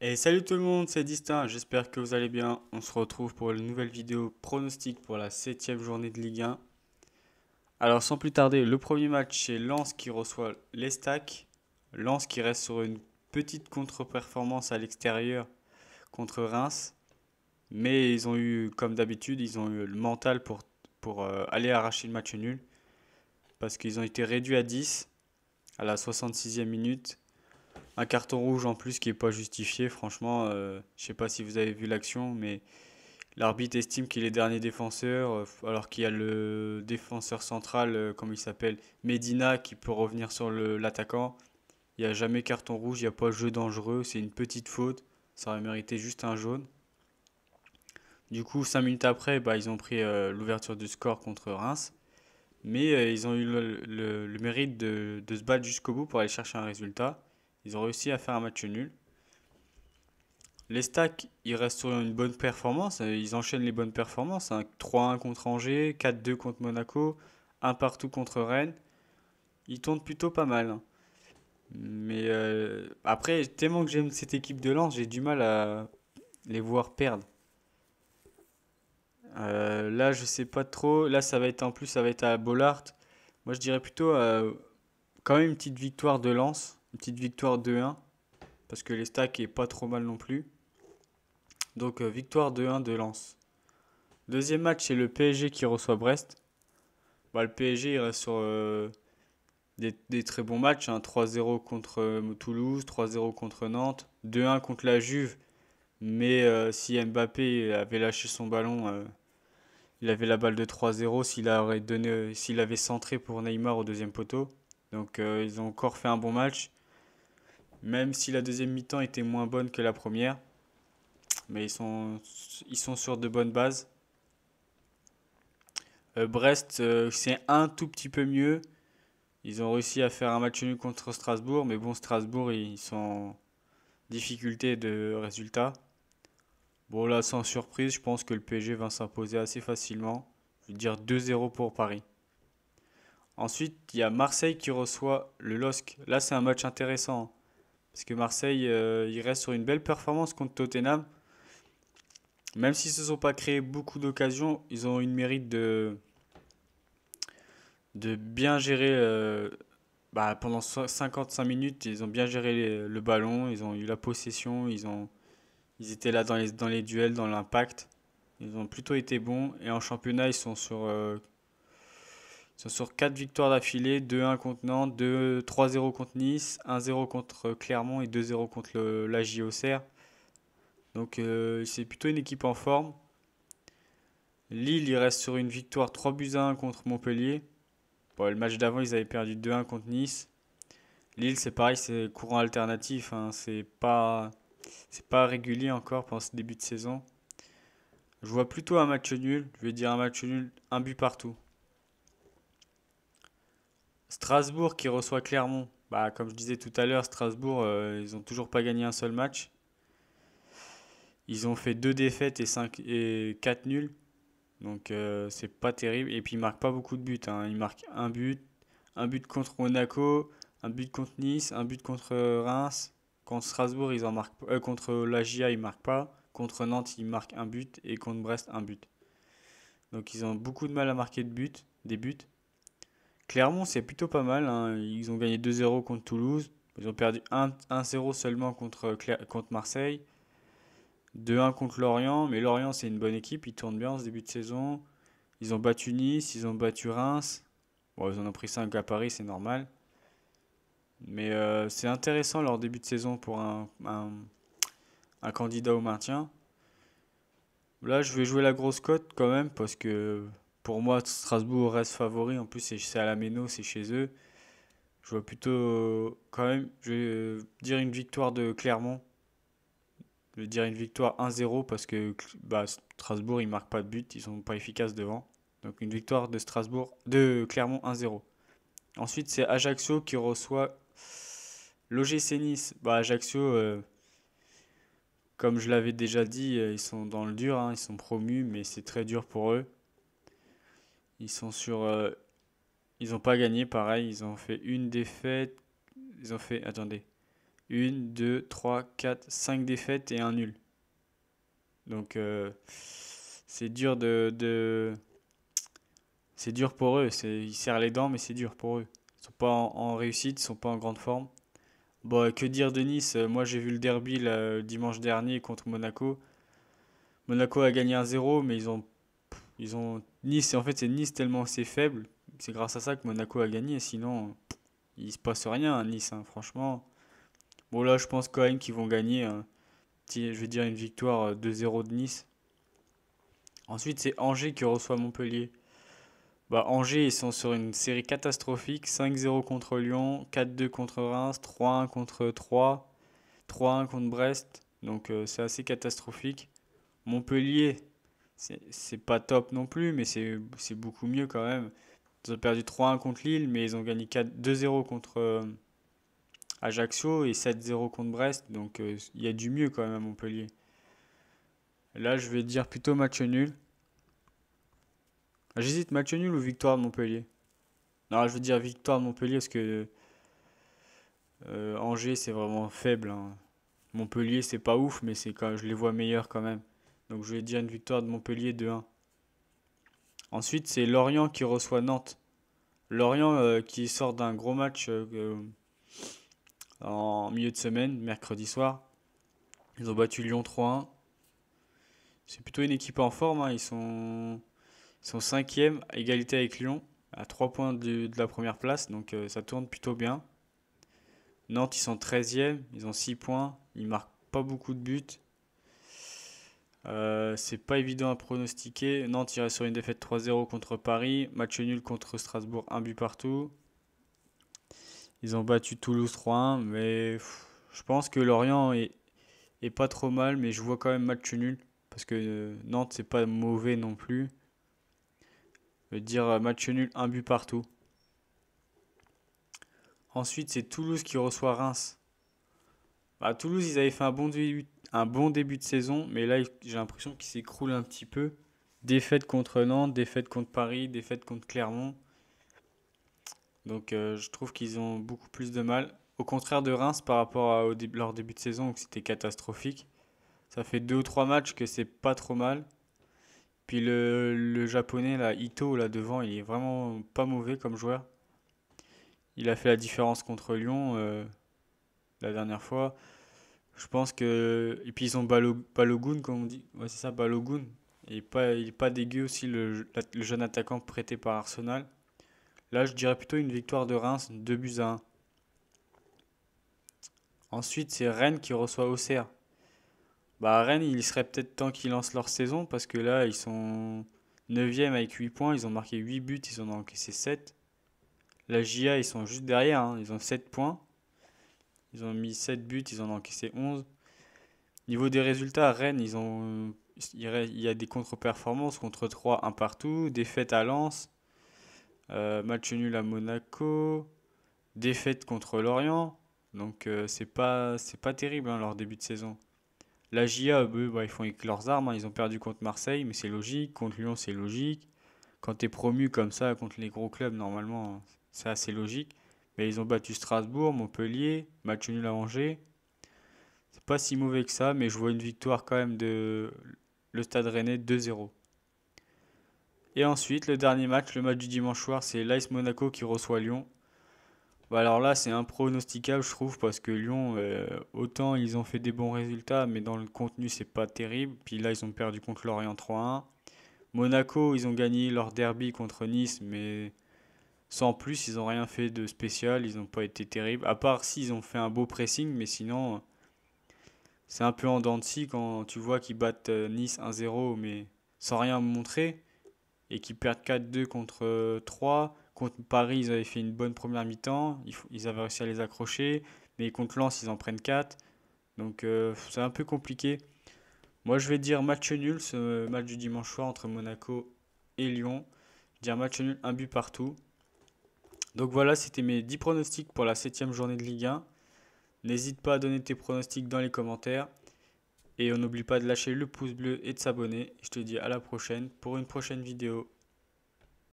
Et salut tout le monde, c'est Distin, j'espère que vous allez bien. On se retrouve pour une nouvelle vidéo pronostic pour la 7ème journée de Ligue 1. Alors sans plus tarder, le premier match c'est Lens qui reçoit les stacks. Lens qui reste sur une petite contre-performance à l'extérieur contre Reims. Mais ils ont eu, comme d'habitude, ils ont eu le mental pour, pour euh, aller arracher le match nul. Parce qu'ils ont été réduits à 10 à la 66e minute un carton rouge en plus qui n'est pas justifié. Franchement, euh, je ne sais pas si vous avez vu l'action, mais l'arbitre estime qu'il est dernier défenseur, euh, alors qu'il y a le défenseur central, euh, comme il s'appelle, Medina, qui peut revenir sur l'attaquant. Il n'y a jamais carton rouge, il n'y a pas jeu dangereux, c'est une petite faute. Ça aurait mérité juste un jaune. Du coup, 5 minutes après, bah, ils ont pris l'ouverture du score contre Reims. Mais ils ont eu le, mérite de se battre jusqu'au bout pour aller chercher un résultat. Ils ont réussi à faire un match nul. Les stacks, ils restent sur une bonne performance. Ils enchaînent les bonnes performances. 3-1 hein. contre Angers, 4-2 contre Monaco, 1 partout contre Rennes. Ils tournent plutôt pas mal. Hein. Mais euh, après, tellement que j'aime cette équipe de Lens, j'ai du mal à les voir perdre. Euh, là, je sais pas trop. Là, ça va être en plus, ça va être à Bollard. Moi, je dirais plutôt euh, quand même une petite victoire de Lens. Une petite victoire 2-1. Parce que les stacks est pas trop mal non plus. Donc euh, victoire 2-1 de Lens. Deuxième match, c'est le PSG qui reçoit Brest. Bah, le PSG il reste sur euh, des, très bons matchs. 3-0 hein. contre euh, Toulouse, 3-0 contre Nantes, 2-1 contre la Juve. Mais si Mbappé avait lâché son ballon, il avait la balle de 3-0 s'il donné, s'il avait centré pour Neymar au deuxième poteau. Donc ils ont encore fait un bon match. Même si la deuxième mi-temps était moins bonne que la première. Mais ils sont, ils sont sur de bonnes bases. Euh, Brest, euh, c'est un tout petit peu mieux. Ils ont réussi à faire un match nul contre Strasbourg. Mais bon, Strasbourg, ils sont en difficulté de résultat. Bon, là, sans surprise, je pense que le PSG va s'imposer assez facilement. Je veux dire 2-0 pour Paris. Ensuite, il y a Marseille qui reçoit le LOSC. Là, c'est un match intéressant. Hein. Parce que Marseille, euh, il reste sur une belle performance contre Tottenham. Même s'ils ne se sont pas créés beaucoup d'occasions, ils ont eu le mérite de, de bien gérer. Euh, bah, pendant 55 minutes, ils ont bien géré le ballon, ils ont eu la possession, ils, ont, ils étaient là dans les, dans les duels, dans l'impact. Ils ont plutôt été bons. Et en championnat, ils sont sur euh, sont sur 4 victoires d'affilée, 2-1 contre Nantes, 3-0 contre Nice, 1-0 contre euh, Clermont et 2-0 contre le, la Serre. Donc euh, c'est plutôt une équipe en forme. Lille, il reste sur une victoire 3 buts à 1 contre Montpellier. le match d'avant, ils avaient perdu 2-1 contre Nice. Lille, c'est pareil, c'est courant alternatif. Ce hein. C'est pas, pas régulier encore pendant ce début de saison. Je vois plutôt un match nul. Je vais dire un match nul, un but partout. Strasbourg qui reçoit Clermont. Bah, comme je disais tout à l'heure, Strasbourg, euh, ils n'ont toujours pas gagné un seul match. Ils ont fait deux défaites et, 5, et 4 nuls. Donc ce euh, c'est pas terrible. Et puis ils marquent pas beaucoup de buts. Hein. Ils marquent un but, un but contre Monaco, un but contre Nice, un but contre Reims. Contre Strasbourg, ils en marquent euh, contre la GIA, ils marquent pas. Contre Nantes, ils marquent un but et contre Brest un but. Donc ils ont beaucoup de mal à marquer de buts, des buts. Clermont, c'est plutôt pas mal. Hein. Ils ont gagné 2-0 contre Toulouse. Ils ont perdu 1-0 seulement contre, euh, contre Marseille. 2-1 contre Lorient. Mais Lorient, c'est une bonne équipe. Ils tournent bien en ce début de saison. Ils ont battu Nice, ils ont battu Reims. Bon, ils en ont pris 5 à Paris, c'est normal. Mais euh, c'est intéressant leur début de saison pour un, un, un, candidat au maintien. Là, je vais jouer la grosse cote quand même parce que pour moi, Strasbourg reste favori. En plus, c'est à la Méno, c'est chez eux. Je vois plutôt, euh, quand même, je vais euh, dire une victoire de Clermont. Je vais dire une victoire 1-0 parce que bah, Strasbourg, ils marquent pas de but, ils sont pas efficaces devant. Donc une victoire de Strasbourg, de Clermont 1-0. Ensuite, c'est Ajaccio qui reçoit l'OGC Nice. Bah, Ajaccio, euh, comme je l'avais déjà dit, ils sont dans le dur, hein. ils sont promus, mais c'est très dur pour eux. Ils sont sur. Euh, ils n'ont pas gagné, pareil. Ils ont fait une défaite. Ils ont fait. Attendez. Une, deux, trois, quatre, cinq défaites et un nul. Donc, euh, c'est dur de. C'est dur pour eux. Ils serrent les dents, mais c'est dur pour eux. Ils ne sont pas en, réussite, ils sont pas en grande forme. Bon, que dire de Nice Moi, j'ai vu le derby le dimanche dernier contre Monaco. Monaco a gagné 1-0, mais ils ont, ils ont Nice, en fait, c'est Nice tellement c'est faible. C'est grâce à ça que Monaco a gagné. Sinon, il se passe rien à Nice, hein, franchement. Bon, là, je pense quand même qu'ils vont gagner. Hein. Je veux dire une victoire 2-0 euh, de Nice. Ensuite, c'est Angers qui reçoit Montpellier. Bah, Angers, ils sont sur une série catastrophique. 5-0 contre Lyon, 4-2 contre Reims, 3-1 contre 3, 3-1 contre Brest. Donc, euh, c'est assez catastrophique. Montpellier, c'est pas top non plus, mais c'est beaucoup mieux quand même. Ils ont perdu 3-1 contre Lille, mais ils ont gagné 2-0 contre euh, Ajaccio et 7-0 contre Brest. Donc euh, il y a du mieux quand même à Montpellier. Là, je vais dire plutôt match nul. Ah, j'hésite, match nul ou victoire de Montpellier Non, je veux dire victoire de Montpellier parce que euh, Angers, c'est vraiment faible. Hein. Montpellier, c'est pas ouf, mais c'est quand je les vois meilleurs quand même. Donc je vais dire une victoire de Montpellier 2-1. Ensuite, c'est Lorient qui reçoit Nantes. Lorient euh, qui sort d'un gros match euh, en milieu de semaine, mercredi soir. Ils ont battu Lyon 3-1. C'est plutôt une équipe en forme. Hein. Ils sont 5 sont cinquième, à égalité avec Lyon, à 3 points de, la première place. Donc euh, ça tourne plutôt bien. Nantes, ils sont 13e, ils ont 6 points, ils marquent pas beaucoup de buts. Euh, c'est pas évident à pronostiquer. Nantes irait sur une défaite 3-0 contre Paris. Match nul contre Strasbourg, un but partout. Ils ont battu Toulouse 3-1, mais je pense que Lorient est, pas trop mal, mais je vois quand même match nul. Parce que euh, Nantes, c'est pas mauvais non plus. Je veux dire euh, match nul, un but partout. Ensuite, c'est Toulouse qui reçoit Reims. À bah, Toulouse, ils avaient fait un bon début, un bon début de saison, mais là, j'ai l'impression qu'il s'écroule un petit peu. Défaite contre Nantes, défaite contre Paris, défaite contre Clermont. Donc euh, je trouve qu'ils ont beaucoup plus de mal. Au contraire de Reims par rapport à leur début de saison où c'était catastrophique. Ça fait deux ou trois matchs que c'est pas trop mal. Puis le, japonais là, Ito là devant, il est vraiment pas mauvais comme joueur. Il a fait la différence contre Lyon euh, la dernière fois. Je pense que. Et puis ils ont Balogun, comme on dit. Ouais, c'est ça, Balogun. Et pas, il n'est pas dégueu aussi le, jeune attaquant prêté par Arsenal. Là, je dirais plutôt une victoire de Reims, 2 buts à 1. Ensuite, c'est Rennes qui reçoit Auxerre. Bah, Rennes, il serait peut-être temps qu'ils lancent leur saison parce que là, ils sont 9e avec 8 points. Ils ont marqué 8 buts, ils ont encaissé 7. La GIA, ils sont juste derrière, hein. ils ont 7 points. Ils ont mis 7 buts, ils en ont encaissé 11. Niveau des résultats, à Rennes, ils ont, il y a des contre-performances contre 3, 1 partout, défaite à Lens, euh, match nul à Monaco, défaite contre Lorient. Donc euh, c'est pas pas terrible hein, leur début de saison. La GIA, eux, bah, ils font avec leurs armes. Hein. Ils ont perdu contre Marseille, mais c'est logique. Contre Lyon, c'est logique. Quand tu es promu comme ça contre les gros clubs, normalement, c'est assez logique. Mais ils ont battu Strasbourg, Montpellier, match nul à Angers. C'est pas si mauvais que ça, mais je vois une victoire quand même de le Stade Rennais 2-0. Et ensuite, le dernier match, le match du dimanche soir, c'est l'Ice Monaco qui reçoit Lyon. Bah alors là, c'est impronosticable, je trouve, parce que Lyon, euh, autant ils ont fait des bons résultats, mais dans le contenu, c'est pas terrible. Puis là, ils ont perdu contre Lorient 3-1. Monaco, ils ont gagné leur derby contre Nice, mais sans plus, ils n'ont rien fait de spécial, ils n'ont pas été terribles, à part s'ils ont fait un beau pressing, mais sinon, euh, c'est un peu en dents de quand tu vois qu'ils battent euh, Nice 1-0, mais sans rien montrer, et qu'ils perdent 4-2 contre 3. Euh, contre Paris, ils avaient fait une bonne première mi-temps, ils avaient réussi à les accrocher, mais contre Lens, ils en prennent 4. Donc c'est un peu compliqué. Moi, je vais dire match nul, ce match du dimanche soir entre Monaco et Lyon. Je vais dire match nul, un but partout. Donc voilà, c'était mes 10 pronostics pour la 7ème journée de Ligue 1. N'hésite pas à donner tes pronostics dans les commentaires. Et on n'oublie pas de lâcher le pouce bleu et de s'abonner. Je te dis à la prochaine pour une prochaine vidéo.